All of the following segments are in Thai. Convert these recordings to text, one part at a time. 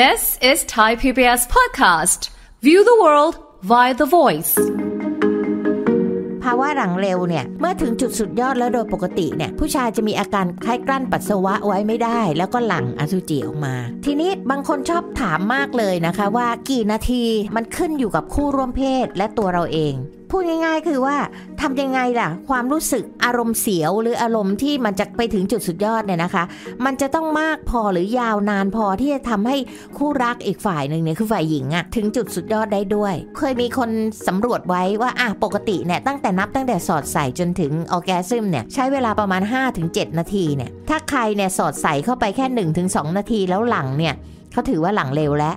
This is Thai PBS podcast. View the world via the voice. ภาวะหลังเร็วเนี่ยเมื่อถึงจุดสุดยอดแล้วโดยปกติเนี่ยผู้ชายจะมีอาการคล้ายกลั้นปัสสาวะไว้ไม่ได้ แล้วก็หลังอสุจิออกมา ทีนี้บางคนชอบถามมากเลยนะคะว่ากี่นาทีมันขึ้นอยู่กับคู่ร่วมเพศและตัวเราเองพูดง่ายๆคือว่าทำยังไงล่ะ ความรู้สึกอารมณ์เสียวหรืออารมณ์ที่มันจะไปถึงจุดสุดยอดเนี่ยนะคะ มันจะต้องมากพอหรือยาวนานพอที่จะทำให้คู่รักอีกฝ่ายหนึ่งเนี่ยคือฝ่ายหญิงอะถึงจุดสุดยอดได้ด้วย เคยมีคนสำรวจไว้ว่าอ่ะปกติเนี่ยตั้งแต่นับตั้งแต่สอดใส่จนถึงออแกซึมเนี่ยใช้เวลาประมาณ 5-7 นาทีเนี่ยถ้าใครเนี่ยสอดใส่เข้าไปแค่ 1-2 นาทีแล้วหลังเนี่ยเขาถือว่าหลังเร็วแล้ว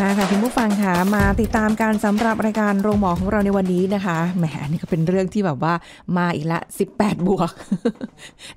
มาค่ะคุณผู้ฟังค่ะมาติดตามการสำหรับรายการโรงหมอของเราในวันนี้นะคะแหมนี่ก็เป็นเรื่องที่แบบว่ามาอีกละ 18 บวก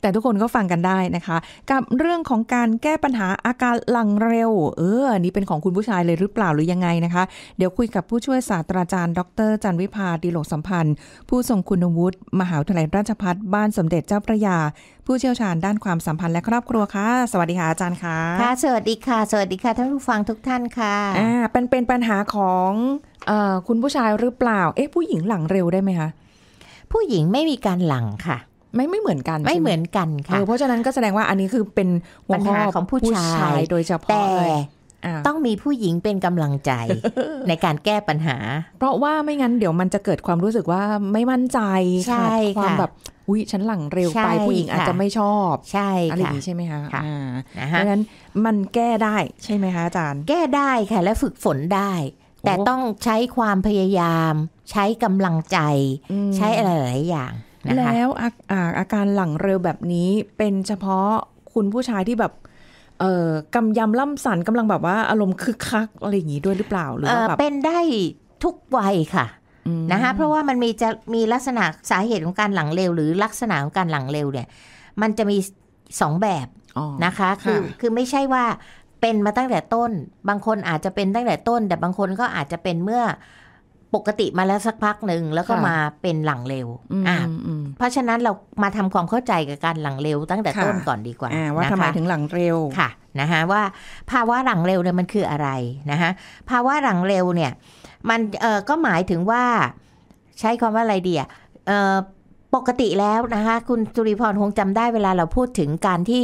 แต่ทุกคนก็ฟังกันได้นะคะ กับเรื่องของการแก้ปัญหาอาการหลังเร็ว เออนี่เป็นของคุณผู้ชายเลยหรือเปล่าหรือยังไงนะคะเดี๋ยวคุยกับผู้ช่วยศาสตราจารย์ดรจันวิพาดีโลกสัมพันธ์ผู้ทรงคุณวุฒิมหาวิทยาลัยราชภัฏบ้านสมเด็จเจ้าพระยา ผู้เชี่ยวชาญด้านความสัมพันธ์และครอบครัวค่ะสวัสดีค่ะอาจารย์ค่ะค่ะสวัสดีค่ะสวัสดีค่ะท่านผู้ฟังทุกท่านค่ะอ่าเป็นเป็นปัญหาของอคุณผู้ชายหรือเปล่า เอ๊ะ ผู้หญิงหลังเร็วได้ไหมคะ ผู้หญิงไม่มีการหลังค่ะ ไม่ไม่เหมือนกัน ไม่เหมือนกันค่ะ เพราะฉะนั้นก็แสดงว่าอันนี้คือเป็นปัญหาของผู้ชายโดยเฉพาะแต่ต้องมีผู้หญิงเป็นกำลังใจในการแก้ปัญหา เพราะว่าไม่งั้นเดี๋ยวมันจะเกิดความรู้สึกว่าไม่มั่นใจใช่ความแบบอุ้ยฉันหลังเร็วไป ผู้หญิงอาจจะไม่ชอบ ใช่อะไรอย่างนี้ใช่ไหมคะเพราะฉะนั้นมันแก้ได้ ใช่ไหมคะอาจารย์ แก้ได้ค่ะและฝึกฝนได้ แต่ต้องใช้ความพยายามใช้กำลังใจ ใช้อะไรหลายอย่างนะคะแล้วอาอาการหลังเร็วแบบนี้เป็นเฉพาะคุณผู้ชายที่แบบเอ่อกำยำล่ำสันกำลังแบบว่าอารมณ์คึกคักอะไรอย่างนี้ด้วยหรือเปล่าหรือว่าแบบเป็นได้ทุกวัยค่ะนะคะเพราะว่ามันมีจะมีลักษณะสาเหตุของการหลังเร็ว หรือลักษณะของการหลังเร็วเนี่ยมันจะมีสองแบบนะคะ คือคือไม่ใช่ว่าเป็นมาตั้งแต่ต้น บางคนอาจจะเป็นตั้งแต่ต้น แต่บางคนก็อาจจะเป็นเมื่อปกติมาแล้วสักพักหนึ่งแล้วก็มาเป็นหลังเร็วอ่าเพราะฉะนั้นเรามาทำความเข้าใจกับการหลังเร็ว ตั้งแต่ต้นก่อนดีกว่าว่าทำไมถึงหลังเร็ว ค่ะนะคะว่า ภาวะหลังเร็วเนี่ย มันคืออะไรนะคะภาวะหลังเร็วเนี่ยมันเออก็หมายถึงว่า ใช้คำว่าอะไรเดีอ่ปกติแล้วนะคะ คุณจุริพรคงจำได้ เวลาเราพูดถึงการที่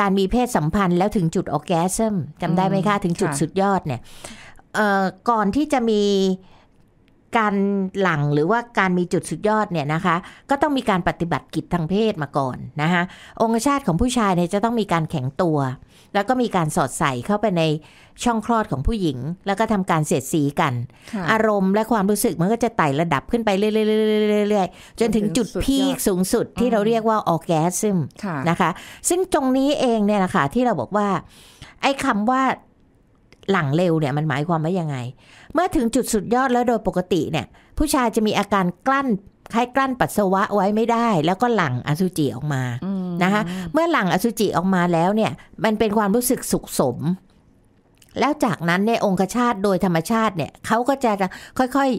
การมีเพศสัมพันธ์ แล้วถึงจุดออกแกซึมจำได้ไหมคะถึงจุดสุดยอดเนี่ยก่อนที่จะมีการหลังหรือว่าการมีจุดสุดยอดเนี่ยนะคะ ก็ต้องมีการปฏิบัติกิจทางเพศมาก่อนนะคะ องคชาตของผู้ชายเนี่ยจะต้องมีการแข็งตัว แล้วก็มีการสอดใส่เข้าไปในช่องคลอดของผู้หญิง แล้วก็ทำการเสียดสีกัน อารมณ์และความรู้สึกมันก็จะไต่ระดับขึ้นไปเรื่อยๆ จนถึงจุดพีคสูงสุดที่เราเรียกว่าออแกซึมนะคะซึ่งตรงนี้เองเนี่ยนะคะที่เราบอกว่าไอ้คำว่าหลังเร็วเนี่ยมันหมายความว่ายังไงเมื่อถึงจุดสุดยอดแล้วโดยปกติ เนี่ย ผู้ชายจะมีอาการกลั้นคล้ายกลั้นปัสสาวะไว้ไม่ได้ แล้วก็หลั่งอสุจิออกมานะคะเมื่อหลั่งอสุจิออกมาแล้ว เนี่ย มันเป็นความรู้สึกสุขสม แล้วจากนั้นเนี่ยองคชาตโดยธรรมชาติเนี่ยเขาก็จะค่อย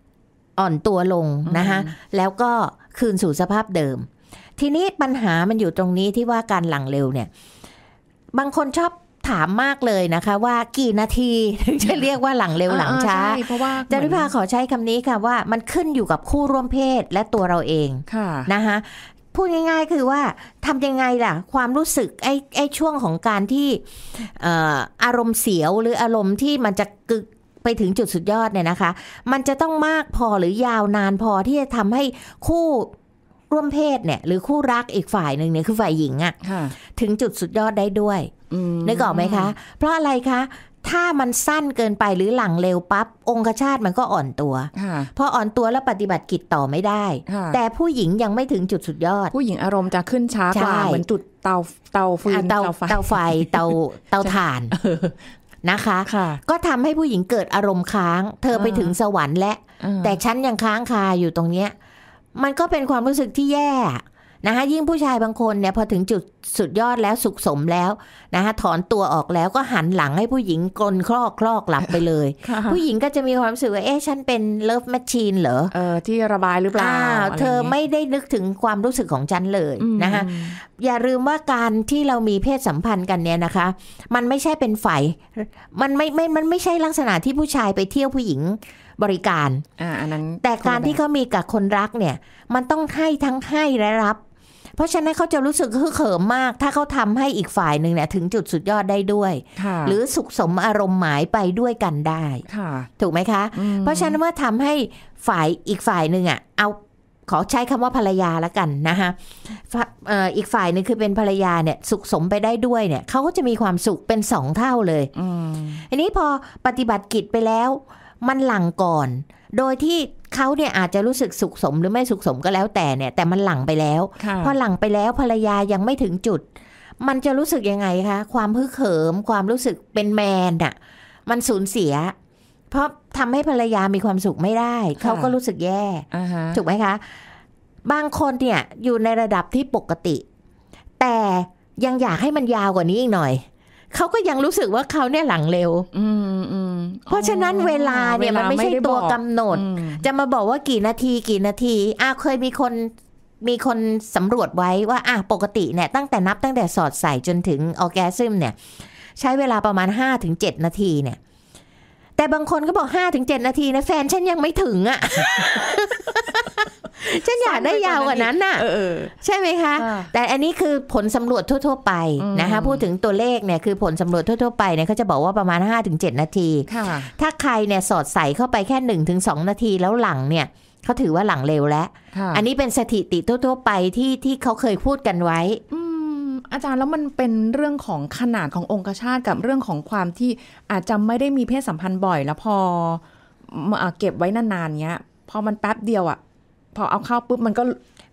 ๆอ่อนตัวลงนะคะแล้วก็คืนสู่สภาพเดิม ทีนี้ปัญหามันอยู่ตรงนี้ที่ว่าการหลั่งเร็วเนี่ย บางคนชอบถามมากเลยนะคะว่ากี่นาทีถึงจะเรียกว่าหลังเร็วหลังช้าเพราะว่าจาริพาขอใช้คำนี้ค่ะว่ามันขึ้นอยู่กับคู่ร่วมเพศและตัวเราเองนะคะพูดง่ายๆ คือว่าทำยังไงล่ะความรู้สึกไอ้ไอ้ช่วงของการที่อารมณ์เสียวหรืออารมณ์ที่มันจะกึกไปถึงจุดสุดยอดเนี่ยนะคะ มันจะต้องมากพอหรือยาวนานพอที่จะทำให้คู่ร่วมเพศเนี่ยหรือคู่รักอีกฝ่ายหนึ่งเนี่ยคือฝ่ายหญิงอะ่ะถึงจุดสุดยอดได้ด้วยนึกออกไหมคะ เพราะอะไรคะ ถ้ามันสั้นเกินไปหรือหลังเร็วปับ๊บองคชาตมันก็อ่อนตัวพออ่อนตัวแล้วปฏิบัติกิจต่อไม่ได้ แต่ผู้หญิงยังไม่ถึงจุดสุดยอด ผู้หญิงอารมณ์จะขึ้นช้ากว่าเหมือนจุดเตาเตาฟืนเตาไฟเตาเตาเตาถ่านนะคะคะก็ทำให้ผู้หญิงเกิดอารมณ์ค้าง เธอไปถึงสวรรค์และแต่ฉันยังค้างคาอยู่ตรงเนี้ย มันก็เป็นความรู้สึกที่แย่นะคะยิ่งผู้ชายบางคนเนี่ยพอถึงจุดสุดยอดแล้วสุขสมแล้วนะคะถอนตัวออกแล้วก็หันหลังให้ผู้หญิงกลนคลอกคลอกหลับไปเลย ผู้หญิงก็จะมีความรู้สึกว่าเอ๊ะฉันเป็นเลิฟแมชชีนเหรอเออที่ระบายหรือเปล่าเธอไม่ได้นึกถึงความรู้สึกของฉันเลยนะคะอย่าลืมว่าการที่เรามีเพศสัมพันธ์กันเนี่ยนะคะ มันไม่ใช่เป็นฝ่ายมันไม่ไม่มันไม่ใช่ลักษณะที่ผู้ชายไปเที่ยวผู้หญิงบริการอ่าอันนั้นแต่การที่เขามีกับคนรักเนี่ย มันต้องให้ทั้งให้และรับเพราะฉะนั้นเขาจะรู้สึกฮึกเหิมมากถ้าเขาทำให้อีกฝ่ายหนึ่งเนี่ยถึงจุดสุดยอดได้ด้วย หรือสุขสมอารมณ์หมายไปด้วยกันได้ถูกไหมคะ เพราะฉะนั้นว่าทำให้ฝ่ายอีกฝ่ายหนึ่งอ่ะเอาขอใช้คำว่าภรรยาละกันนะคะอีกฝ่ายนึงคือเป็นภรรยาเนี่ย สุขสมไปได้ด้วยเนี่ยเขาก็จะมีความสุขเป็นสองเท่าเลยอันนี้พอปฏิบัติกิจไปแล้วมันหลังก่อน โดยที่เขาเนี่ยอาจจะรู้สึกสุขสม หรือไม่สุขสมก็แล้วแต่เนี่ย แต่มันหลังไปแล้วพอหลังไปแล้วภรรยายังไม่ถึงจุด มันจะรู้สึกยังไงคะ ความฮึกเหิม ความรู้สึกเป็นแมนอะมันสูญเสีย เพราะทำให้ภรรยามีความสุขไม่ได้ เขาก็รู้สึกแย่ ถูกไหมคะ บางคนเนี่ย อยู่ในระดับที่ปกติ แต่ยังอยากให้มันยาวกว่านี้อีกหน่อย เขาก็ยังรู้สึกว่าเขาเนี่ยหลังเร็ว อืมเพราะฉะนั้นเวลาเนี่ยมันไม่ใช่ตัวกำหนด จะมาบอกว่ากี่นาทีกี่นาทีอาเคยมีคนมีคนสำรวจไว้ว่าอ่ะปกติเนี่ยตั้งแต่นับตั้งแต่สอดใส่จนถึงออแกซึมเนี่ย ใช้เวลาประมาณ 5-7 นาทีเนี่ยแต่บางคนก็บอกห้าถึงเจ็ดนาทีนะแฟนฉันยังไม่ถึงอ่ะฉันอยากได้ยาวกว่านั้นน่ะใช่ไหมคะแต่อันนี้คือผลสำรวจทั่ว ๆไปนะคะ พูดถึงตัวเลขเนี่ยคือผลสำรวจทั่วๆไปเนี่ยเขาจะบอกว่าประมาณ5ดนาทีถ้าใครเนี่ยสอดใส่เข้าไปแค่1งนาทีแล้วหลังเนี่ย เขาถือว่าหลังเร็วแล้วอันนี้เป็นสถิติทั่ว ๆ ไปที่ที่เขาเคยพูดกันไว้อาจารย์แล้วมันเป็นเรื่องของขนาดขององคชาตกับเรื่องของความที่อาจจะไม่ได้มีเพศสัมพันธ์บ่อยแล้ว พอเก็บไว้นานๆเงี้ย พอมันแป๊บเดียวอะพอเอาเข้าปุ๊บมันก็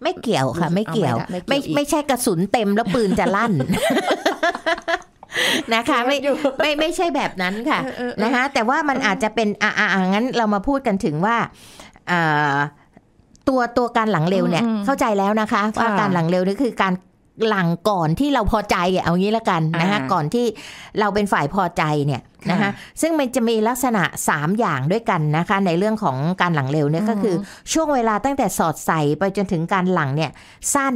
ไม่เกี่ยวค่ะ ไม่เกี่ยว ไม่ไม่ใช่กระสุนเต็มแล้วปืนจะลั่น นะคะ ไม่ไม่ไม่ใช่แบบนั้นค่ะ นะคะแต่ว่ามันอาจจะเป็นอ่าอ่างั้นเรามาพูดกันถึงว่า ตัวตัวการหลังเร็วเนี่ยเข้าใจแล้วนะคะว่าการหลังเร็วนี่คือการหลังก่อนที่เราพอใจเอางี้ละกันนะคะก่อนที่เราเป็นฝ่ายพอใจเนี่ยนะคะซึ่งมันจะมีลักษณะ 3 อย่างด้วยกันนะคะในเรื่องของการหลังเร็วเนี่ยก็คือ ช่วงเวลาตั้งแต่สอดใส่ไปจนถึงการหลังเนี่ยสั้น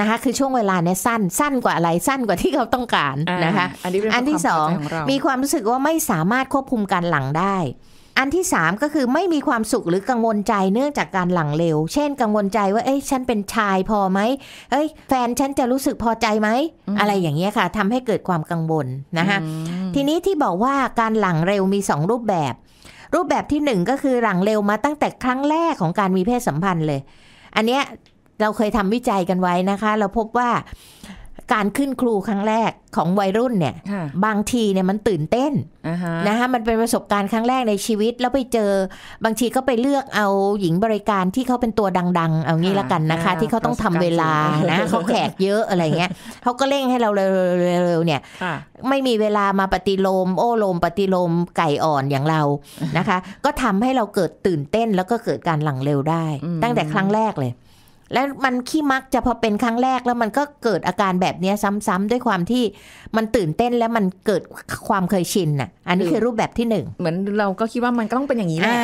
นะคะคือช่วงเวลาเนี่ยสั้นสั้นกว่าอะไรสั้นกว่าที่เขาต้องการนะคะอันที่สองมีความรู้สึกว่าไม่สามารถควบคุมการหลังได้อันที่ 3 ก็คือไม่มีความสุขหรือกังวลใจเนื่องจากการหลังเร็ว เช่น กังวลใจว่าเอ้ยฉันเป็นชายพอไหมเอ้ยแฟนฉันจะรู้สึกพอใจไหมอะไรอย่างเงี้ยค่ะ ทำให้เกิดความกังวลนะคะ ทีนี้ที่บอกว่าการหลังเร็วมี 2 รูปแบบ รูปแบบที่ 1ก็คือหลังเร็วมาตั้งแต่ครั้งแรกของการมีเพศสัมพันธ์เลย อันเนี้ยเราเคยทำวิจัยกันไว้นะคะ เราพบว่าการขึ้นครูครั้งแรกของวัยรุ่นเนี่ยบางทีเนี่ยมันตื่นเต้นนะคะมันเป็นประสบการณ์ครั้งแรกในชีวิต แล้วไปเจอบางทีก็ไปเลือกเอาหญิงบริการที่เขาเป็นตัวดังๆเอางี้ละกันนะคะ ที่เขาต้องทำเวลานะเขาแขกเยอะอะไรเงี้ยเขาก็เร่งให้เราเร็วๆเนี่ยไม่มีเวลามาปฏิโลม โอโลม ปฏิโลมไก่อ่อนอย่างเรานะคะ ก็ทำให้เราเกิดตื่นเต้นแล้วก็เกิดการหลังเร็วได้ ตั้งแต่ครั้งแรกเลยและมันขี้มักจะพอเป็นครั้งแรกแล้วมันก็เกิดอาการแบบนี้ซ้ำๆด้วยความที่มันตื่นเต้นและมันเกิดความเคยชินน่ะอันนี้คือรูปแบบที่หนึ่งเหมือนเราก็คิดว่ามันก็ต้องเป็นอย่างนี้แหละ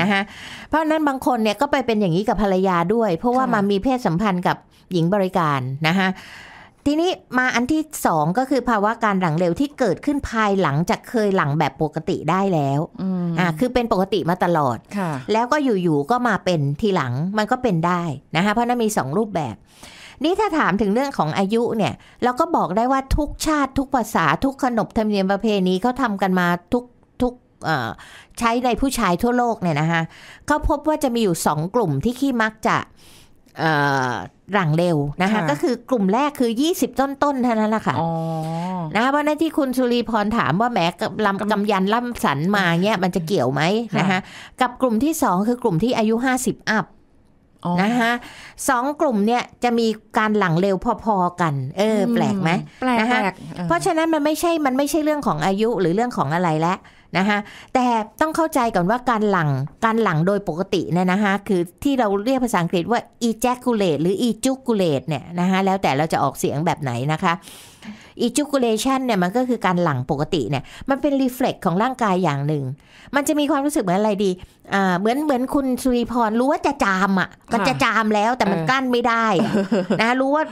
นะคะเพราะนั้นบางคนเนี่ยก็ไปเป็นอย่างนี้กับภรรยาด้วย เพราะว่ามามีเพศสัมพันธ์กับหญิงบริการนะคะทีนี้มาอันที่สองก็คือภาวะการหลังเร็วที่เกิดขึ้นภายหลังจากเคยหลังแบบปกติได้แล้วอ่าคือเป็นปกติมาตลอด แล้วก็อยู่ ๆ ก็มาเป็นทีหลังมันก็เป็นได้นะคะเพราะนั้นมีสองรูปแบบ นี่ถ้าถามถึงเรื่องของอายุเนี่ย เราก็บอกได้ว่าทุกชาติ ทุกภาษาทุกขนบธรรมเนียมประเพณีเขาทำกันมาทุกทุกใช้ในผู้ชายทั่วโลกเนี่ยนะคะเขาพบว่าจะมีอยู่สองกลุ่มที่ขี้มักจะหลังเร็วนะคะก็คือกลุ่มแรกคือ 20 ต้นต้นเท่านั้นแหละค่ะนะคะเพราะนั้นที่คุณชุรีพรถามว่าแหมกับลำกำยันล่ำสันมาเนี่ยมันจะเกี่ยวไหมนะคะกับกลุ่มที่ 2 คือกลุ่มที่อายุ 50 อัพนะคะสองกลุ่มเนี่ยจะมีการหลังเร็วพอ ๆ กัน เออแปลกไหมแปลกนะคะเพราะฉะนั้นมันไม่ใช่มันไม่ใช่เรื่องของอายุหรือเรื่องของอะไรแล้วนะคะแต่ต้องเข้าใจก่อนว่าการหลังการหลังโดยปกติเนี่ยนะคะคือที่เราเรียกภาษาอังกฤษว่า ejaculate หรือ ejaculate เนี่ยนะคะแล้วแต่เราจะออกเสียงแบบไหนนะคะ ejaculation เนี่ยมันก็คือการหลั่งปกติเนี่ยมันเป็น reflex ของร่างกายอย่างหนึ่งมันจะมีความรู้สึกเหมือนอะไรดีอ่าเหมือนเหมือนคุณสุริพรรู้ว่าจะจามอ่ะมันจะจามแล้วแต่มันกั้นไม่ได้นะรู้ว่า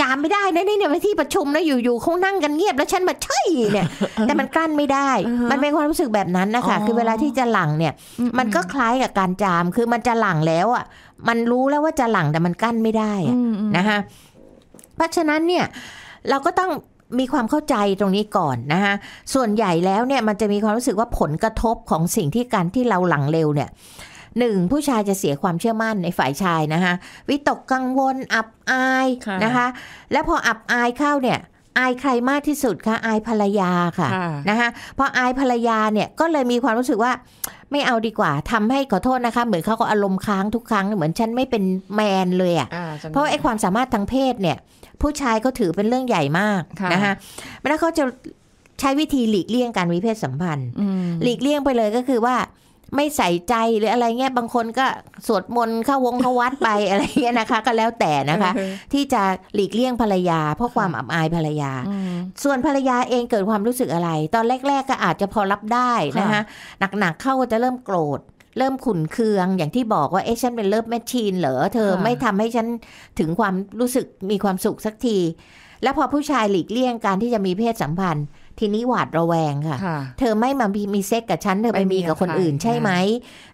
จามไม่ได้นะนี่เนี่ยที่ประชุมนะอยู่ๆเขานั่งกันเงียบ แล้วฉันมาเชยเนี่ย แต่มันกลั้นไม่ได้ มันเป็นความรู้สึกแบบนั้นนะคะคือเวลาที่จะหลังเนี่ย มันก็คล้ายกับการจามคือมันจะหลังแล้วอ่ะมันรู้แล้วว่าจะหลังแต่มันกั้นไม่ได้นะคะเพราะฉะนั้นเนี่ย เราก็ต้องมีความเข้าใจตรงนี้ก่อนนะคะส่วนใหญ่แล้วเนี่ย มันจะมีความรู้สึกว่าผลกระทบของสิ่งที่การที่เราหลังเร็วเนี่ยหนึ่งผู้ชายจะเสียความเชื่อมั่นในฝ่ายชายนะคะวิตกกังวลอับอายนะคะและพออับอายเข้าเนี่ยอายใครมากที่สุดคะอายภรรยาค่ะนะคะพออายภรรยาเนี่ยก็เลยมีความรู้สึกว่าไม่เอาดีกว่าทำให้ขอโทษนะคะ เหมือนเขาก็อารมณ์ค้างทุกครั้ง เหมือนฉันไม่เป็นแมนเลยอะ่ะเพราะไอ้ความสามารถทางเพศเนี่ย ผู้ชายก็ถือเป็นเรื่องใหญ่มากนะคะแล้วเขาจะใช้วิธีหลีกเลี่ยงการวิเพศสัมพันธ์ หลีกเลี่ยงไปเลยก็คือว่าไม่ใส่ใจหรืออะไรเงี้ยบางคนก็สวดมนต์เข้าวงเข้าวัดไปอะไรเงี้ยนะคะ ก็แล้วแต่นะคะที่จะหลีกเลี่ยงภรรยาเพราะความอับอายภรรยา ส่วนภรรยาเองเกิดความรู้สึกอะไร ตอนแรกๆก็อาจจะพอรับได้นะคะหนักๆเข้าจะเริ่มโกรธ เริ่มขุนเคือง อย่างที่บอกว่าเอ๊ะฉันเป็นเลิฟแมชชีนเหรอเธอไม่ทำให้ฉันถึงความรู้สึกมีความสุขสักที แล้วพอผู้ชายหลีกเลี่ยงการที่จะมีเพศสัมพันธ์ทีนี้หวาดระแวงค่ะ เธอไม่มามีเซ็กกับฉันเธอไปมีกับคนอื่นใช่ไหม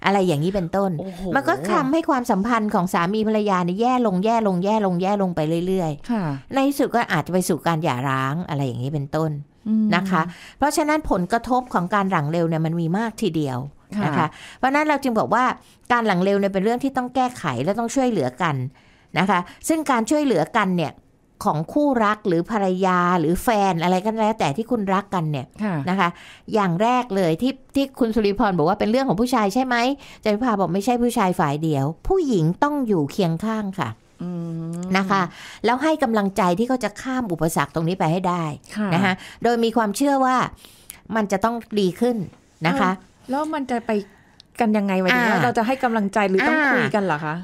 อะไรอย่างนี้เป็นต้น มันก็ทำให้ความสัมพันธ์ของสามีภรรยาเนี่ยแย่ลงแย่ลงแย่ลงแย่ลงไปเรื่อยๆ ในสุดก็อาจจะไปสู่การหย่าร้างอะไรอย่างนี้เป็นต้นนะคะ เพราะฉะนั้นผลกระทบของการหลังเร็วเนี่ยมันมีมากทีเดียวนะคะ เพราะนั้นเราจึงบอกว่าการหลังเร็วเนี่ยเป็นเรื่องที่ต้องแก้ไขและต้องช่วยเหลือกันนะคะ ซึ่งการช่วยเหลือกันเนี่ยของคู่รักหรือภรรยาหรือแฟนอะไรกันแล้วแต่ที่คุณรักกันเนี่ยนะคะ อย่างแรกเลยที่ที่คุณสุริพรบอกว่าเป็นเรื่องของผู้ชายใช่ไหมจัพิพาบอกไม่ใช่ผู้ชายฝ่ายเดียว ผู้หญิงต้องอยู่เคียงข้างค่ะนะคะแล้วให้กำลังใจที่เขาจะข้ามอุปสรรคตรงนี้ไปให้ได้นะคะโดยมีความเชื่อว่ามันจะต้องดีขึ้นนะคะ แล้วมันจะไปกันยังไงวันนี้เราจะให้กำลังใจหรือต้องคุยกันเหรอคะ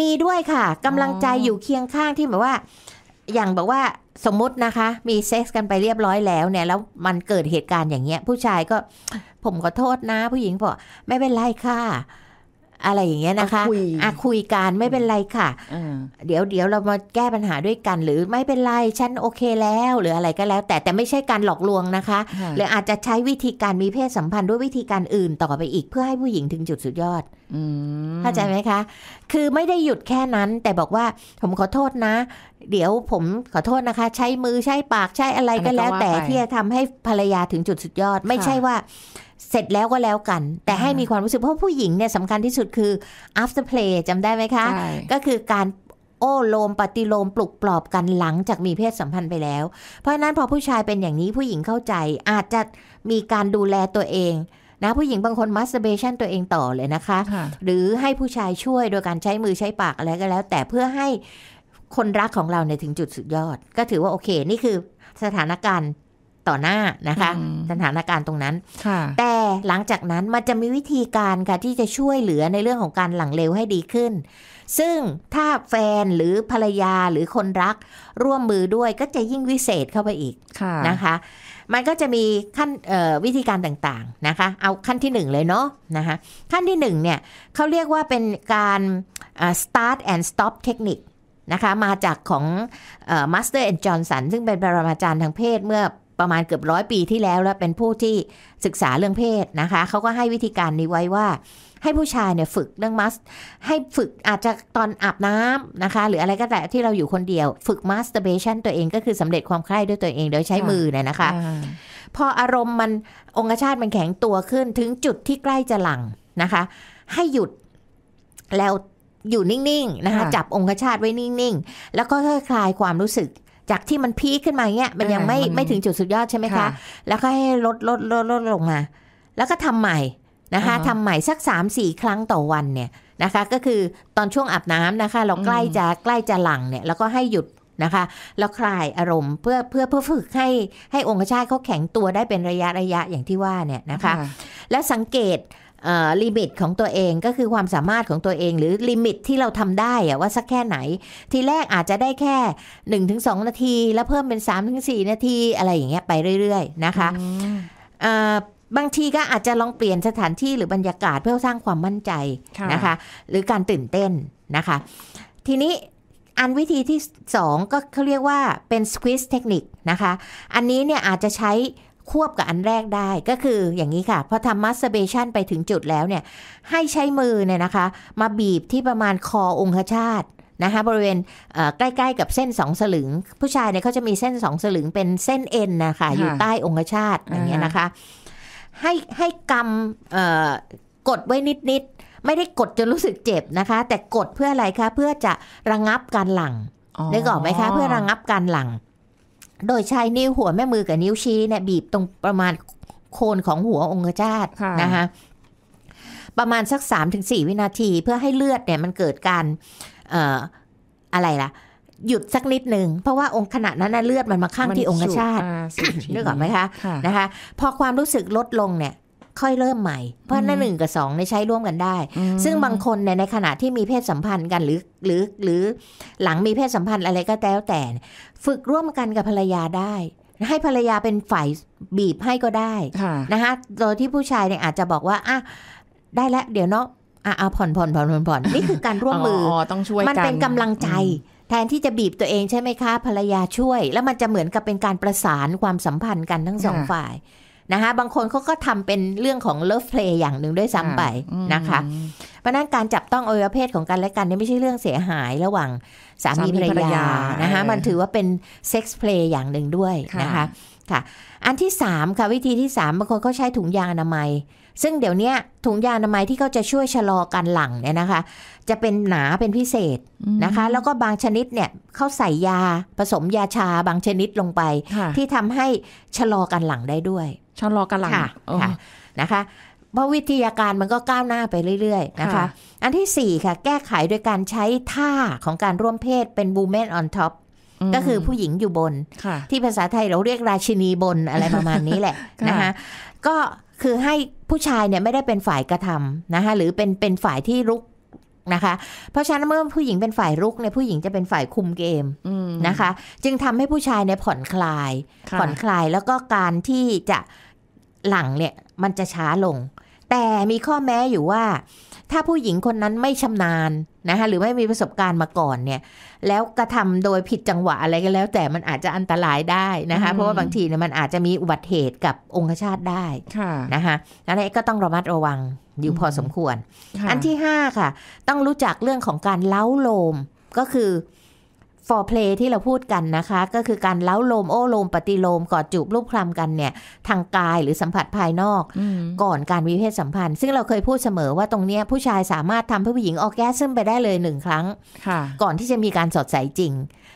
มีด้วยค่ะกำลังใจอยู่เคียงข้างที่แบบว่าอย่างบอกว่าสมมตินะคะมีเซ็กซ์กันไปเรียบร้อยแล้วเนี่ย แล้วมันเกิดเหตุการณ์อย่างเงี้ยผู้ชายก็ผมขอโทษนะผู้หญิงบอกไม่เป็นไรค่ะอะไรอย่างเงี้ยนะคะคุยคุยกันไม่เป็นไรค่ะ เดี๋ยวเดี๋ยวเรามาแก้ปัญหาด้วยกัน หรือไม่เป็นไรฉันโอเคแล้ว หรืออะไรก็แล้ว แต่แต่ไม่ใช่การหลอกลวงนะคะหรืออาจจะใช้วิธีการมีเพศสัมพันธ์ด้วยวิธีการอื่น ต่อไปอีกเพื่อให้ผู้หญิงถึงจุดสุดยอดเข้าใจไหมคะ คือไม่ได้หยุดแค่นั้น แต่บอกว่าผมขอโทษนะ เดี๋ยวผมขอโทษนะคะ ใช้มือใช้ปากใช้อะไรก็แล้ว แต่ที่จะทำให้ภรรยาถึงจุดสุดยอด ไม่ใช่ว่าเสร็จแล้วก็แล้วกัน แต่ให้มีความรู้สึก เพราะผู้หญิงเนี่ยสำคัญที่สุดคือ after play จำได้ไหมคะ ก็คือการโอ้โลมปฏิโลมปลุกปลอบกันหลังจากมีเพศสัมพันธ์ไปแล้ว เพราะฉะนั้นพอผู้ชายเป็นอย่างนี้ผู้หญิงเข้าใจ อาจจะมีการดูแลตัวเองนะผู้หญิงบางคนมัสเบชันตัวเองต่อเลยนะคะ หรือให้ผู้ชายช่วยโดยการใช้มือใช้ปากอะไรก็แล้ว แต่เพื่อให้คนรักของเราเนี่ยถึงจุดสุดยอด ก็ถือว่าโอเคนี่คือสถานการณ์ต่อหน้านะคะ สถานการณ์ตรงนั้น แต่หลังจากนั้นมันจะมีวิธีการค่ะที่จะช่วยเหลือในเรื่องของการหลังเลวให้ดีขึ้น ซึ่งถ้าแฟนหรือภรรยาหรือคนรักร่วมมือด้วยก็จะยิ่งวิเศษเข้าไปอีกนะคะ มันก็จะมีขั้นวิธีการต่าง ๆ นะคะ เอาขั้นที่ 1 เลยเนาะนะคะขั้นที่1เนี่ยเขาเรียกว่าเป็นการ start and stop เทคนิคนะคะมาจากของ Master and Johnson ซึ่งเป็นปรมาจารย์ทางเพศเมื่อประมาณเกือบร้อยปีที่แล้วแล้วเป็นผู้ที่ศึกษาเรื่องเพศนะคะเขาก็ให้วิธีการนี้ไว้ว่า ให้ผู้ชายเนี่ยฝึกเรื่องมัสให้ฝึกอาจจะตอนอาบน้ำนะคะ หรืออะไรก็แต่ที่เราอยู่คนเดียว ฝึกมาสเตอร์เบชันตัวเองก็คือสำเร็จความใคร่ด้วยตัวเองโดยใช้มือเนี่ยนะคะ พออารมณ์มันองคชาตมันแข็งตัวขึ้น ถึงจุดที่ใกล้จะหลังนะคะ ให้หยุดแล้วอยู่นิ่งๆนะคะจับองคชาตไว้นิ่ง ๆ แล้วก็ค่อยคลายความรู้สึกจากที่มันพีขึ้นมาเงี้ยมันยังไม่ไม่ถึงจุดสุดยอดใช่ไหมคะ แล้วก็ให้ลดลดลดลดลงมา แล้วก็ทำใหม่นะคะทำใหม่สักสามสี่ครั้งต่อวันเนี่ยนะคะ ก็คือตอนช่วงอาบน้ำนะคะ เราใกล้จะใกล้จะหลังเนี่ยแล้วก็ให้หยุดนะคะแล้วคลายอารมณ์ เพื่อเพื่อเพื่อฝึกให้ให้องคชาติเขาแข็งตัวได้เป็นระยะระยะอย่างที่ว่าเนี่ยนะคะ และสังเกตลิมิตของตัวเองก็คือความสามารถของตัวเองหรือลิมิตที่เราทำได้อะว่าสักแค่ไหนทีแรกอาจจะได้แค่ 1-2 นาที แล้วเพิ่มเป็น 3-4 นาทีอะไรอย่างเงี้ยไปเรื่อยๆนะคะบางทีก็อาจจะลองเปลี่ยนสถานที่หรือบรรยากาศเพื่อสร้างความมั่นใจนะคะ หรือการตื่นเต้นนะคะ ทีนี้อันวิธีที่ 2 ก็เขาเรียกว่าเป็น squeeze technique นะคะอันนี้เนี่ยอาจจะใช้ควบกับอันแรกได้ก็คืออย่างนี้ค่ะพอทำมัสเบชันไปถึงจุดแล้วเนี่ยให้ใช้มือเนี่ยนะคะมาบีบที่ประมาณคอองคชาตนะคะบริเวณใกล้ๆกับเส้นสองสลึง ผู้ชายเนี่ยเขาจะมีเส้นสองสลึงเป็นเส้นเอ็นนะคะอยู่ใต้องคชาตอย่างเงี้ยนะคะ ให้ให้กำกดไว้นิด ๆ ไม่ได้กดจนรู้สึกเจ็บนะคะแต่กดเพื่ออะไรคะ เพื่อจะระงับการหลังด้ก่อกไหมคะเพื่อระงับการหลังโดยใช้นิ้วหัวแม่มือกับนิ้วชี้เนี่ยบีบตรงประมาณโคนของหัวองคชาตนะคะประมาณสักสามถึงสี่วินาทีเพื่อให้เลือดเนี่ย มันเกิดการเอออะไรล่ะหยุดสักนิดหนึ่ง เพราะว่าองค์ขณะนั้นเลือดมันมาข้างที่องคชาตนึกออกไหมคะนะคะพอความรู้สึกลดลงเนี่ยค่อยเริ่มใหม่เพราะนั่นหนึ่งกับสองในใช้ร่วมกันได้ ซึ่งบางคนในในขณะที่มีเพศสัมพันธ์กันหรือหรือหรือหลังมีเพศสัมพันธ์อะไรก็แล้วแต่ ฝึกร่วมกันกับภรรยาได้ ให้ภรรยาเป็นฝ่ายบีบให้ก็ได้นะคะโดยที่ผู้ชายเนี่ยอาจจะบอกว่าอ่ะได้แล้วเดี๋ยวเนาะอ่ะเอาผ่อนผ่อนผ่อนผ่อนผ่อนนี่คือการร่วมมืออ๋อต้องช่วยมันเป็นกำลังใจแทนที่จะบีบตัวเองใช่ไหมคะภรรยาช่วย แล้วมันจะเหมือนกับเป็นการประสานความสัมพันธ์กันทั้งสองฝ่ายนะคะบางคนเขาก็ทำเป็นเรื่องของเลิฟเพลย์อย่างหนึ่งด้วยซ้ำไปนะคะ เพราะนั้นการจับต้องอวัยวะเพศของกันและกันนี่ไม่ใช่เรื่องเสียหายระหว่างสามีภรรยานะคะมันถือว่าเป็นเซ็กซ์เพลย์อย่างหนึ่งด้วยนะคะค่ะอันที่3ค่ะวิธีที่3บางคนเขาใช้ถุงยางอนามัย ซึ่งเดี๋ยวนี้ถุงยางอนามัยที่เขาจะช่วยชะลอการหลั่งเนี่ยนะคะจะเป็นหนาเป็นพิเศษนะคะแล้วก็บางชนิดเนี่ยเขาใส่ยาผสมยาชา บางชนิดลงไป ที่ทำให้ชะลอการหลั่งได้ด้วยชะลอกำลังค่ะคะนะคะ เพราะวิทยาการมันก็ก้าวหน้าไปเรื่อยๆ นะคะ อันที่สี่ค่ะแก้ไขโดยการใช้ท่าของการร่วมเพศเป็นบูเมนออนท็อปก็คือผู้หญิงอยู่บนที่ภาษาไทยเราเรียกราชินีบนอะไรประมาณนี้แหละนะคะก็คือให้ผู้ชายเนี่ยไม่ได้เป็นฝ่ายกระทำนะคะหรือเป็นเป็นฝ่ายที่รุกนะคะ เพราะฉะนั้นเมื่อผู้หญิงเป็นฝ่ายรุกเนี่ยผู้หญิงจะเป็นฝ่ายคุมเกมนะคะ จึงทำให้ผู้ชายเนี่ยผ่อนคลาย ผ่อนคลายแล้วก็การที่จะหลังเนี่ย มันจะช้าลงแต่มีข้อแม้อยู่ว่า ถ้าผู้หญิงคนนั้นไม่ชำนาญนะคะหรือไม่มีประสบการณ์มาก่อนเนี่ย แล้วกระทำโดยผิดจังหวะอะไรก็แล้วแต่มันอาจจะอันตรายได้นะคะเพราะว่าบางทีเนี่ยมันอาจจะมีอุบัติเหตุกับองคชาตได้นะคะอันนก็ต้องระมัดระวังอยู่พอสมควร อันที่5ค่ะ ต้องรู้จักเรื่องของการเล้าโลมก็คือฟอร์เพลย์ที่เราพูดกันนะคะ ก็คือการเล้าโลมโอ้โลมปฏิโลมกอดจูบรูปคลำกันเนี่ย ทางกายหรือสัมผัสภายนอก ก่อนการวิเพศสัมพันธ์ ซึ่งเราเคยพูดเสมอว่าตรงเนี้ย ผู้ชายสามารถทำเพื่อผู้หญิงออกแก๊สซึ่งไปได้เลยหนึ่งครั้งก่อนที่จะมีการสอดใสจริง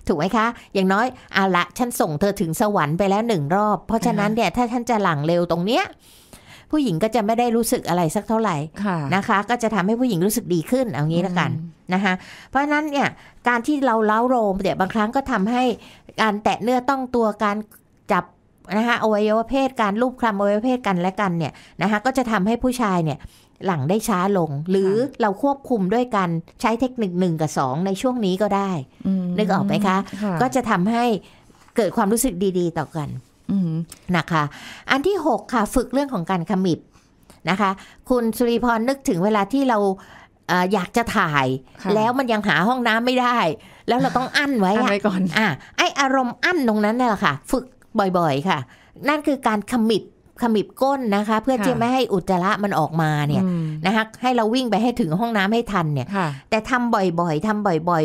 ถูกไหมคะ อย่างน้อยอาละฉันส่งเธอถึงสวรรค์ไปแล้วหนึ่งรอบเพราะฉะนั้นเนี่ยถ้าฉันจะหลังเร็วตรงเนี้ยผู้หญิงก็จะไม่ได้รู้สึกอะไรสักเท่าไหร่นะคะ ก็จะทำให้ผู้หญิงรู้สึกดีขึ้นเอางี้ละกันนะคะเพราะฉะนั้นเนี่ยการที่เราเล้าโรมเดี๋ยวบางครั้งก็ทำให้การแตะเนื้อต้องตัวการจับนะคะอวัยวะเพศการรูปคลำอวัยวะเพศกันและกันเนี่ยนะคะก็จะทำให้ผู้ชายเนี่ยหลังได้ช้าลงหรือเราควบคุมด้วยกัน ใช้เทคนิคหนึ่งกับสองในช่วงนี้ก็ได้นึกออกไหมคะก็จะทำให้เกิดความรู้สึกดี ๆ ต่อกันนะคะ อันที่ 6 ค่ะฝึกเรื่องของการขมิบนะคะ คุณสุริพรนึกถึงเวลาที่เราอยากจะถ่ายแล้วมันยังหาห้องน้ำไม่ได้ แล้วเราต้องอั้นไว้อั้นไว้ก่อนอ่ะไออารมณ์อั้นตรงนั้นนี่แหละค่ะ ฝึกบ่อยๆ ค่ะ นั่นคือการขมิบขมิบก้นนะคะ เพื่อที่ไม่ให้อุจจาระมันออกมาเนี่ยนะคะให้เราวิ่งไปให้ถึงห้องน้ำให้ทันเนี่ยแต่ทำบ่อยๆ ทำบ่อย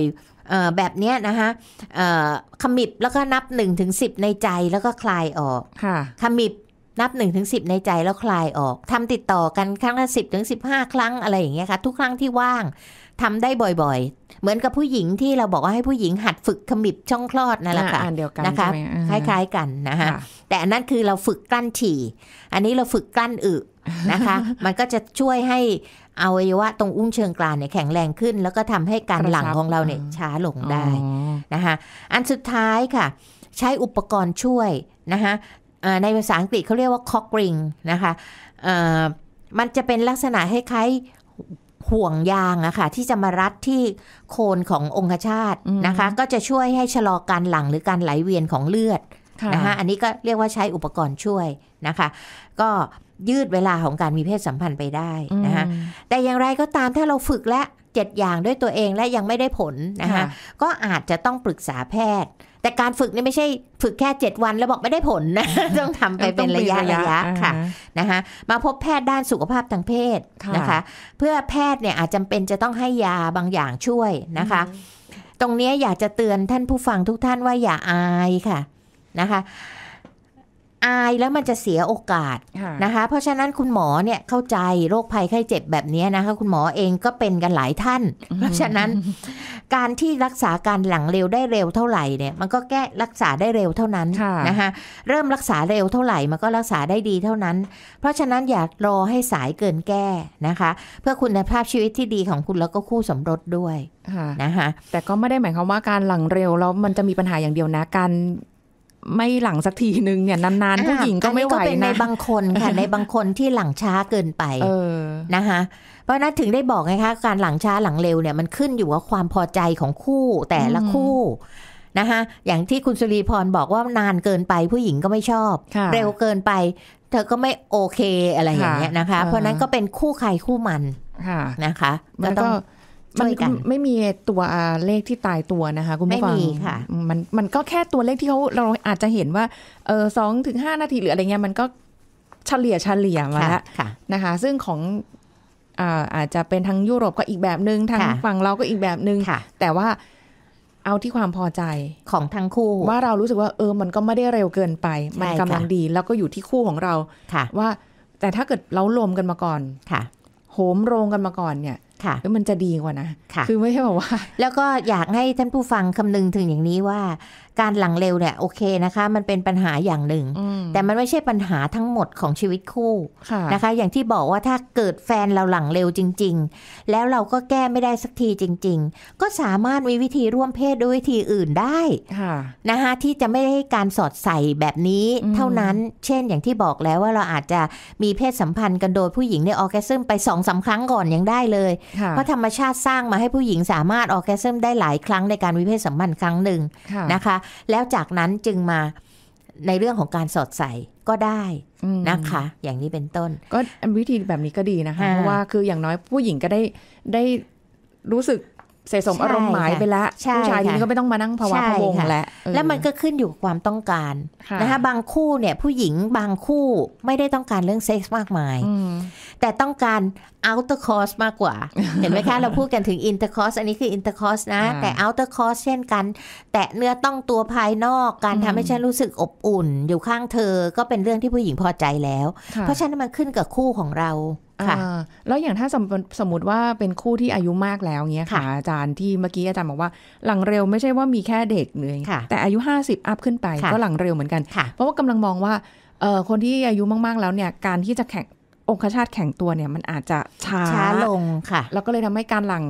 แบบเนี้ยนะคะขมิบแล้วก็นับ1นถึงสิในใจแล้วก็คลายออกขมิบนับ1นถึงสิในใจแล้วคลายออก ทำติดต่อกันครั้งละสิบถึงสิครั้งอะไรอย่างเงี้ยค่ะ ทุกครั้งที่ว่างทำได้บ่อยๆ เหมือนกับผู้หญิงที่เราบอกว่าให้ผู้หญิงหัดฝึกขมิบช่องคลอดนั่นแหละค่ะเดียวกันนะคะคล้าย ๆ กันนะคะแต่อันนั้นคือเราฝึกกลั้นฉี่ อันนี้เราฝึกกลั้นอึนะคะมันก็จะช่วยให้อวัยวะตรงอุ้งเชิงกรานเนี่ยแข็งแรงขึ้น แล้วก็ทำให้การหลังของเราเนี่ยช้าลงได้นะคะอันสุดท้ายค่ะ ใช้อุปกรณ์ช่วยนะคะในภาษาอังกฤษเขาเรียกว่าคอกริงนะคะมันจะเป็นลักษณะคล้ายห่วงยางอะค่ะที่จะมารัดที่ โคนขององคชาตนะคะก็จะช่วยให้ชะลอการหลังหรือการไหลเวียนของเลือดนะคะอันนี้ก็เรียกว่าใช้อุปกรณ์ช่วยนะคะก็ยืดเวลาของการมีเพศสัมพันธ์ไปได้นะคะแต่อย่างไรก็ตามถ้าเราฝึกและเจ็ดอย่างด้วยตัวเองและยังไม่ได้ผลนะคะก็อาจจะต้องปรึกษาแพทย์ แต่การฝึกนี่ไม่ใช่ฝึกแค่ 7 วันแล้วบอกไม่ได้ผลนะต้องทำไปเป็นระยะระยะค่ะนะคะมาพบแพทย์ด้านสุขภาพทางเพศนะคะเพื่อแพทย์เนี่ยอาจจาเป็นจะต้องให้ยาบางอย่างช่วยนะคะ ตรงนี้อยากจะเตือนท่านผู้ฟังทุกท่านว่าอย่าอายค่ะนะคะอายแล้วมันจะเสียโอกาสนะคะเพราะฉะนั้นคุณหมอเนี่ยเข้าใจโรคภัยไข้เจ็บแบบนี้นะคะคุณหมอเองก็เป็นกันหลายท่าน เพราะฉะนั้นการที่รักษาการหลังเร็วได้เร็วเท่าไหร่เนี่ย มันก็แก้รักษาได้เร็วเท่านั้นนะคะเริ่มรักษาเร็วเท่าไหร่มันก็รักษาได้ดีเท่านั้น เพราะฉะนั้นอย่ารอให้สายเกินแก้นะคะ เพื่อคุณภาพชีวิตที่ดีของคุณแล้วก็คู่สมรสด้วยนะคะแต่ก็ไม่ได้หมายความว่าการหลังเร็วแล้วมันจะมีปัญหาอย่างเดียวนะการไม่หลังสักทีนึงเนี่ยนานๆ ผู้หญิงก็ไม่ไหวนะในบางคนค่ะ ในบางคนที่หลังช้าเกินไปนะคะเพราะนั้นถึงได้บอกไงคะการหลังช้าหลังเร็วเนี่ยมันขึ้นอยู่กับความพอใจของคู่แต่ละคู่นะคะอย่างที่คุณสุรีพรบอกว่านานเกินไป ผู้หญิงก็ไม่ชอบ เร็วเกินไป เธอก็ไม่โอเคอะไรอย่างเงี้ยนะคะ เพราะนั้นก็เป็นคู่ใครคู่มันนะคะก็ต้องมันไม่มีตัวเลขที่ตายตัวนะคะ คุณผู้ฟังไม่มีค่ะ มันมันก็แค่ตัวเลขที่เขาเราอาจจะเห็นว่า เออสองถึงห้านาทีหรืออะไรเงี้ย มันก็เฉลี่ยเฉลี่ยมาแล้วนะคะ ซึ่งของอาจจะเป็นทางยุโรปก็อีกแบบหนึง่งทางฝั่งเราก็อีกแบบหนึง่งแต่ว่าเอาที่ความพอใจของทั้งคู่ ว่าเรารู้สึกว่าเออมันก็ไม่ได้เร็วเกินไป มันกำลังดีแล้วก็อยู่ที่คู่ของเราว่าแต่ถ้าเกิดเราลมกันมาก่อนค่ะ โหมโรงกันมาก่อนเนี่ยค่ะแล้วมันจะดีกว่านะค่ะคือไม่ใช่แบบว่า แล้วก็อยากให้ท่านผู้ฟังคำนึงถึงอย่างนี้ว่าการหลังเร็วเนี่ยโอเคนะคะ มันเป็นปัญหาอย่างหนึ่ง แต่มันไม่ใช่ปัญหาทั้งหมดของชีวิตคู่นะคะ อย่างที่บอกว่าถ้าเกิดแฟนเราหลังเร็วจริงๆ แล้วเราก็แก้ไม่ได้สักทีจริงๆ ก็สามารถมีวิธีร่วมเพศด้วยวิธีอื่นได้นะคะที่จะไม่ให้การสอดใส่แบบนี้เท่านั้นเช่นอย่างที่บอกแล้วว่าเราอาจจะมีเพศสัมพันธ์กันโดยผู้หญิงในออรแกซึมไปสองสาครั้งก่อนยังได้เลย เพราะธรรมชาติสร้างมาให้ผู้หญิงสามารถออรแกซึมได้หลายครั้งในการมีเพศสัมพันธ์ครั้งหนึ่งนะคะแล้วจากนั้นจึงมาในเรื่องของการสอดใส่ก็ได้นะคะ อย่างนี้เป็นต้น ก็วิธีแบบนี้ก็ดีนะคะเพราะว่าคืออย่างน้อยผู้หญิงก็ได้ได้รู้สึกเสสมอารมณ์หมายไปแล้ว ผู้ชายทีนี้ก็ไม่ต้องมานั่งภาวะพะวงแล้วแล้วมันก็ขึ้นอยู่กับความต้องการ นะคะบางคู่เนี่ย ผู้หญิงบางคู่ไม่ได้ต้องการเรื่องเซ็กส์มากมาย แต่ต้องการอ o u ต์คอร์สมากกว่า เห็นไหมคะเราพูดกันถึงอินเตอร์คอสอันนี้คืออิตอร์คอร์สนะ แต่อ o u ต์คอร์สเช่นกัน แตะเนื้อต้องตัวภายนอกการทำให้ฉันรู้สึกอบอุ่น อยู่ข้างเธอก็เป็นเรื่องที่ผู้หญิงพอใจแล้ว เพราะฉะนั้นมันขึ้นกับคู่ของเราค่ะแล้วอย่างถ้าสมสมมติว่าเป็นคู่ที่อายุมากแล้วเงี้ยค่ะอาจารย์ที่เมื่อกี้อาจารย์บอกว่าหลังเร็วไม่ใช่ว่ามีแค่เด็กเลยแต่อายุ50อัพขึ้นไป ก็หลังเร็วเหมือนกันเพราะว่ากำลังมองว่าคนที่อายุมาก ๆ แล้วเนี่ยการที่จะแข่งองคชาตแข่งตัวเนี่ยมันอาจจะช้าชาลงค่ะ แล้วก็เลยทำให้การหลัง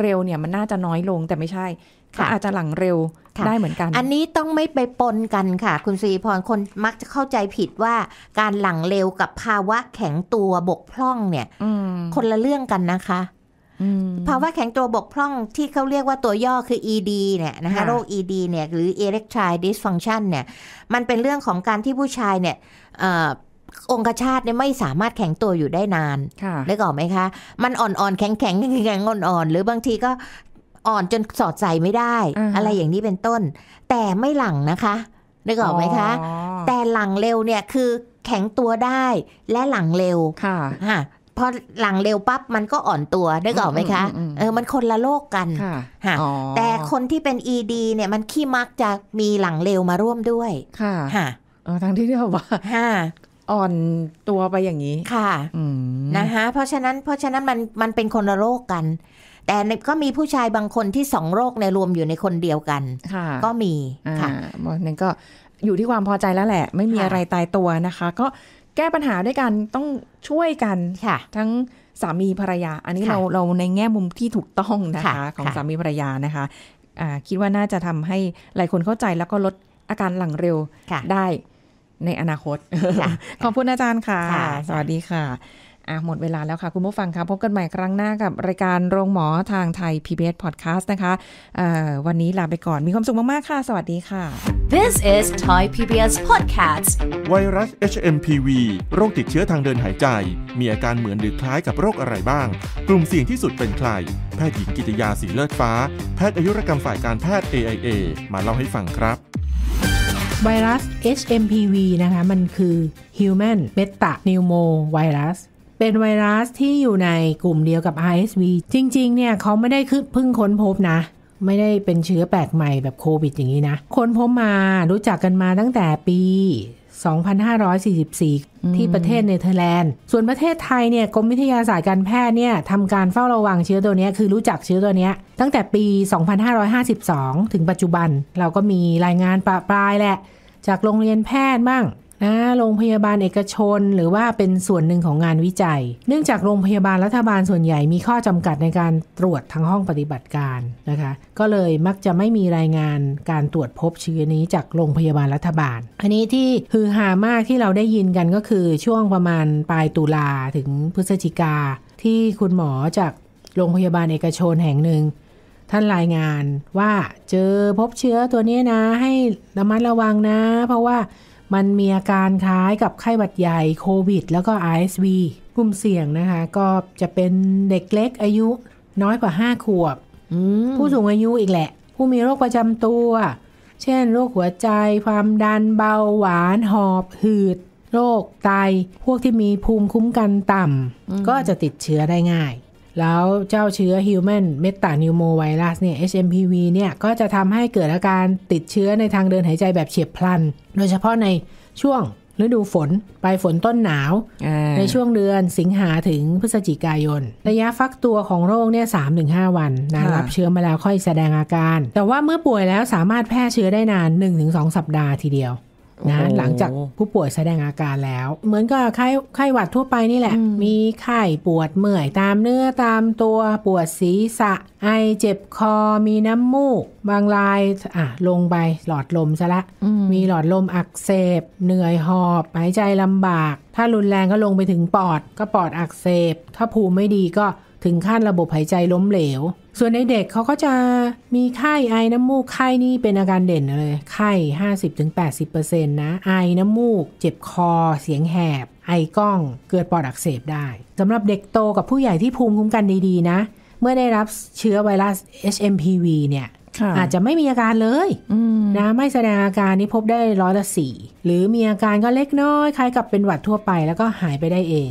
เร็วเนี่ยมันน่าจะน้อยลงแต่ไม่ใช่ก็อาจจะหลังเร็วได้เหมือนกัน อันนี้ต้องไม่ไปปนกันค่ะ คุณสุริพรคนมักจะเข้าใจผิดว่าการหลังเร็วกับภาวะแข็งตัวบกพร่องเนี่ยคนละเรื่องกันนะคะภาวะแข็งตัวบกพร่องที่เขาเรียกว่าตัวย่อคือ ED เนี่ยนะคะโรค ED เนี่ยหรือ erectile dysfunction เนี่ย มันเป็นเรื่องของการที่ผู้ชายเนี่ยองคชาตเนี่ยไม่สามารถแข็งตัวอยู่ได้นานได้ก่อนไหมคะ มันอ่อนๆแข็งๆแข็งๆอ่อนๆหรือบางทีก็อ่อนจนสอดใส่ไม่ได้ อะไรอย่างนี้เป็นต้น แต่ไม่หลังนะคะนึกออกไหมคะแต่หลังเร็วเนี่ยคือแข็งตัวได้และหลังเร็วค่ะฮะพอหลังเร็วปั๊บมันก็อ่อนตัวได้ก่อนไหมคะเออมันคนละโลกกันค่ะ แต่คนที่เป็น ED เนี่ยมันขี้มักจะมีหลังเร็วมาร่วมด้วย ค่ะฮะทั้งที่เรียกว่าอ่อนตัวไปอย่างนี้ค่ะนะคะเพราะฉะนั้นเพราะฉะนั้นมันมันเป็นคนละโลกกันแต่ก็มีผู้ชายบางคนที่สองโรคในรวมอยู่ในคนเดียวกันก็มีค่ะนั่นก็อยู่ที่ความพอใจแล้วแหละ ไม่มีอะไรตายตัวนะคะ ก็แก้ปัญหาด้วยกันต้องช่วยกันทั้งสามีภรรยา อันนี้เราเราในแง่มุมที่ถูกต้องนะคะ ของสามีภรรยานะคะะคิดว่าน่าจะทำให้หลายคนเข้าใจแล้วก็ลดอาการหลังเร็วได้ในอนาคตขอบคุณอาจารย์ค่ะ สวัสดีค่ะอ่ะ หมดเวลาแล้วค่ะ คุณผู้ฟังคะพบกันใหม่ครั้งหน้ากับ รายการโรงหมอทางไทย PBS Podcast นะคะวันนี้ลาไปก่อนมีความสุขมาก ๆ ค่ะ สวัสดีค่ะ This is Thai PBS Podcast ไวรัส HMPV โรคติดเชื้อทางเดินหายใจ มีอาการเหมือนหรือคล้ายกับโรคอะไรบ้าง กลุ่มเสี่ยงที่สุดเป็นใคร แพทย์หญิงกิตยาสีเลือดฟ้าแพทย์อายุรกรรมฝ่ายการแพทย์ AIA มาเล่าให้ฟังครับไวรัส HMPV นะคะ มันคือ Human Metapneumovirus เป็นไวรัสที่อยู่ในกลุ่มเดียวกับ RSV จริงๆ เนี่ยเขาไม่ได้คื้พึ่งค้นพบนะ ไม่ได้เป็นเชื้อแปลกใหม่แบบโควิดอย่างนี้นะ ค้นพบมารู้จักกันมาตั้งแต่ปี 2544 ที่ประเทศเนเธอร์แลนด์ส่วนประเทศไทยเนี่ยกรมวิทยาศาสตร์การแพทย์เนี่ยทำการเฝ้าระวังเชื้อตัวนี้คือรู้จักเชื้อตัวนี้ตั้งแต่ปี 2552 ถึงปัจจุบัน เราก็มีรายงานปะปลายแหละ จากโรงเรียนแพทย์บ้างนะโรงพยาบาลเอกชน หรือว่าเป็นส่วนหนึ่งของงานวิจัย เนื่องจากโรงพยาบาลรัฐบาลส่วนใหญ่มีข้อจำกัดในการตรวจทางห้องปฏิบัติการนะคะ ก็เลยมักจะไม่มีรายงานการตรวจพบเชื้อนี้จากโรงพยาบาลรัฐบาล อันนี้ที่ฮือฮามากที่เราได้ยินกันก็คือช่วงประมาณปลายตุลาถึงพฤศจิกา ที่คุณหมอจากโรงพยาบาลเอกชนแห่งหนึ่ง ท่านรายงานว่าเจอพบเชื้อตัวนี้นะให้ระมัดระวังนะ เพราะว่ามันมีอาการคล้ายกับไข้หวัดใหญ่โควิด แล้วก็ RSV กลุ่มเสี่ยงนะคะ ก็จะเป็นเด็กเล็กอายุน้อยกว่า 5 ขวบ ผู้สูงอายุอีกแหละ ผู้มีโรคประจำตัว เช่นโรคหัวใจ ความดันเบาหวานหอบ หืด โรคไตพวกที่มีภูมิคุ้มกันต่ำก็จะติดเชื้อได้ง่ายแล้วเจ้าเชื้อ Human m e t a n e u m o v i r u s เนี่ย HMPV เนี่ยก็จะทำให้เกิดอาการติดเชื้อในทางเดินหายใจแบบเฉียบพลัน โดยเฉพาะในช่วงฤดูฝนปลายฝนต้นหนาว ในช่วงเดือนสิงหาถึงพฤศจิกายน ระยะฟักตัวของโรคเนี่ยสามถึงห้าวันนะรับเชื้อมาแล้วค่อยแสดงอาการ แต่ว่าเมื่อป่วยแล้วสามารถแพร่เชื้อได้นาน 1-2 สัปดาห์ทีเดียวนะหลังจากผู้ป่วยแสดงอาการแล้ว เหมือนกับไข้ไข้หวัดทั่วไปนี่แหละ มีไข้ปวดเมื่อยตามเนื้อตามตัวปวดศีรษะ ไอเจ็บคอมีน้ำมูก บางรายอ่ะลงไปหลอดลมซะละ มีหลอดลมอักเสบ เหนื่อยหอบหายใจลำบาก ถ้ารุนแรงก็ลงไปถึงปอดก็ปอดอักเสบ ถ้าภูมิไม่ดีก็ถึงขั้นระบบหายใจล้มเหลว ส่วนในเด็กเขาก็จะมีไข้ไอน้ำมูกไข้นี่เป็นอาการเด่นเลย ไข้ 50-80%นะ ไอน้ำมูก เจ็บคอ เสียงแหบ ไอก้องเกิดปอดอักเสบได้ สำหรับเด็กโตกับผู้ใหญ่ที่ภูมิคุ้มกันดีๆนะ เมื่อได้รับเชื้อไวรัส HMPV เนี่ย อาจจะไม่มีอาการเลยนะ ไม่แสดงอาการนี้พบได้ร้อยละสี่หรือมีอาการก็เล็กน้อยคล้ายกับเป็นหวัดทั่วไป แล้วก็หายไปได้เอง